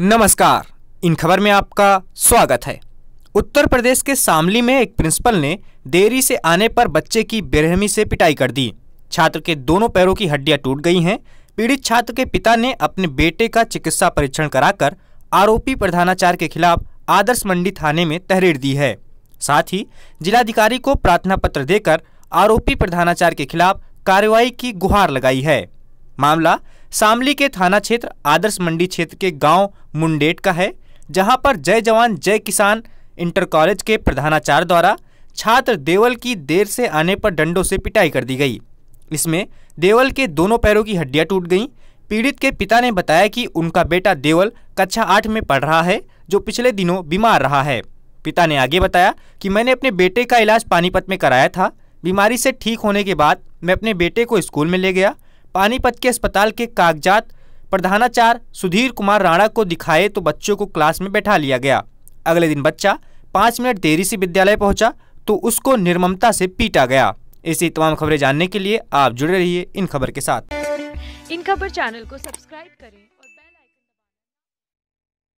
नमस्कार इन खबर में आपका स्वागत है उत्तर प्रदेश के सामली में एक प्रिंसिपल ने देरी से आने पर बच्चे की बेरहमी से पिटाई कर दी छात्र के दोनों पैरों की हड्डियां टूट गई हैं पीड़ित छात्र के पिता ने अपने बेटे का चिकित्सा परीक्षण कराकर आरोपी प्रधानाचार्य के खिलाफ आदर्श मंडी थाने में तहरीर दी है साथ ही जिलाधिकारी को प्रार्थना पत्र देकर आरोपी प्रधानाचार्य के खिलाफ कार्रवाई की गुहार लगाई है मामला शामली के थाना क्षेत्र आदर्श मंडी क्षेत्र के गांव मुंडेट का है जहां पर जय जवान जय किसान इंटर कॉलेज के प्रधानाचार्य द्वारा छात्र देवल की देर से आने पर डंडों से पिटाई कर दी गई इसमें देवल के दोनों पैरों की हड्डियां टूट गईं पीड़ित के पिता ने बताया कि उनका बेटा देवल कक्षा आठ में पढ़ रहा है जो पिछले दिनों बीमार रहा है पिता ने आगे बताया कि मैंने अपने बेटे का इलाज पानीपत में कराया था बीमारी से ठीक होने के बाद मैं अपने बेटे को स्कूल में ले गया पानीपत के अस्पताल के कागजात प्रधानाचार्य सुधीर कुमार राणा को दिखाए तो बच्चों को क्लास में बैठा लिया गया अगले दिन बच्चा पाँच मिनट देरी से विद्यालय पहुंचा तो उसको निर्ममता से पीटा गया ऐसी तमाम खबरें जानने के लिए आप जुड़े रहिए इन खबर के साथ इन खबर चैनल को सब्सक्राइब करें